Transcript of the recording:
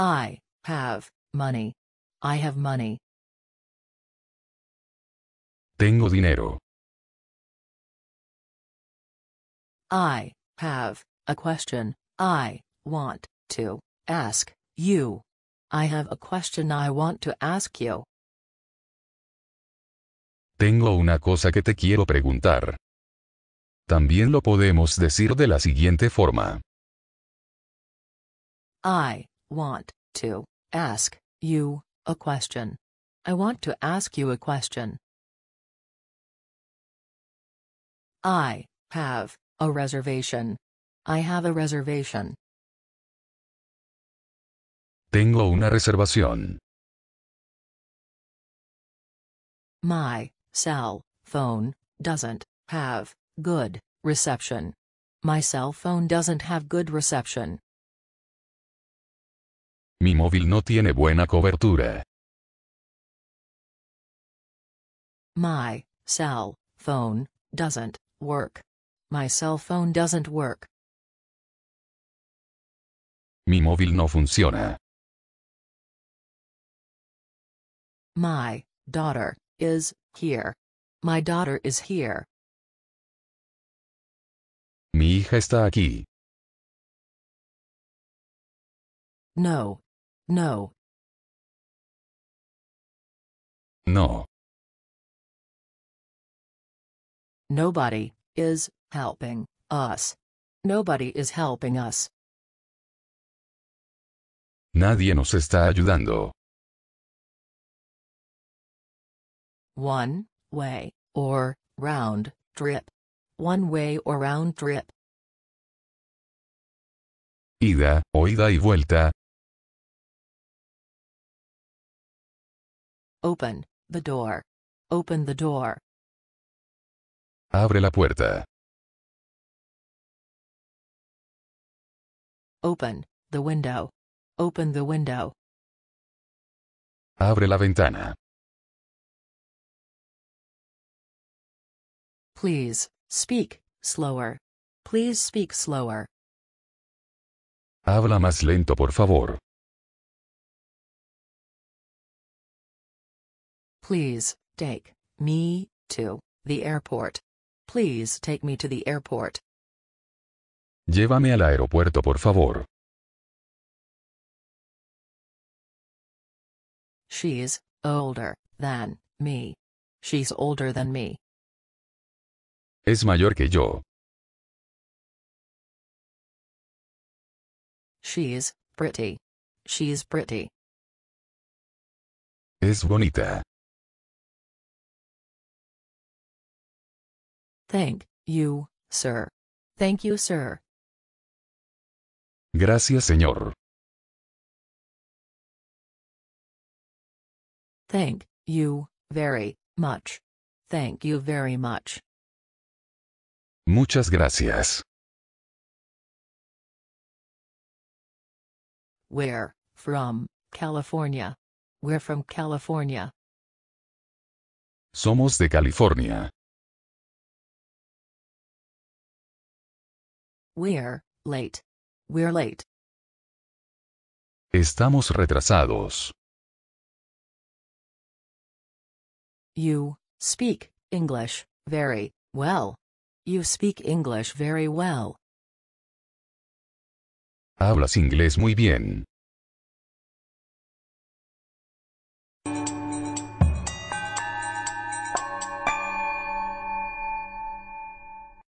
I have money. I have money. Tengo dinero. I have a question I want to ask you. I have a question I want to ask you. Tengo una cosa que te quiero preguntar. También lo podemos decir de la siguiente forma. I want to ask you a question. I want to ask you a question. I have a reservation. I have a reservation. Tengo una reservación. My cell phone doesn't have good reception. My cell phone doesn't have good reception. Mi móvil no tiene buena cobertura. My cell phone doesn't work. My cell phone doesn't work. Mi móvil no funciona. My daughter is here. My daughter is here. Mi hija está aquí. No, No. No. Nobody is helping us. Nobody is helping us. Nadie nos está ayudando. One way or round trip. One way or round trip. Ida, oída y vuelta, Open the door. Open the door. Abre la puerta. Open the window. Open the window. Abre la ventana. Please speak slower. Please speak slower. Habla más lento, por favor. Please, take me to the airport. Please take me to the airport. Llévame al aeropuerto, por favor. She's older than me. She's older than me. Es mayor que yo. She's pretty. She's pretty. Es bonita. Thank you, sir. Thank you, sir. Gracias, señor. Thank you very much. Thank you very much. Muchas gracias. We're from California? We're from California. Somos de California. We're late. We're late. Estamos retrasados. You speak English very well. You speak English very well. Hablas inglés muy bien.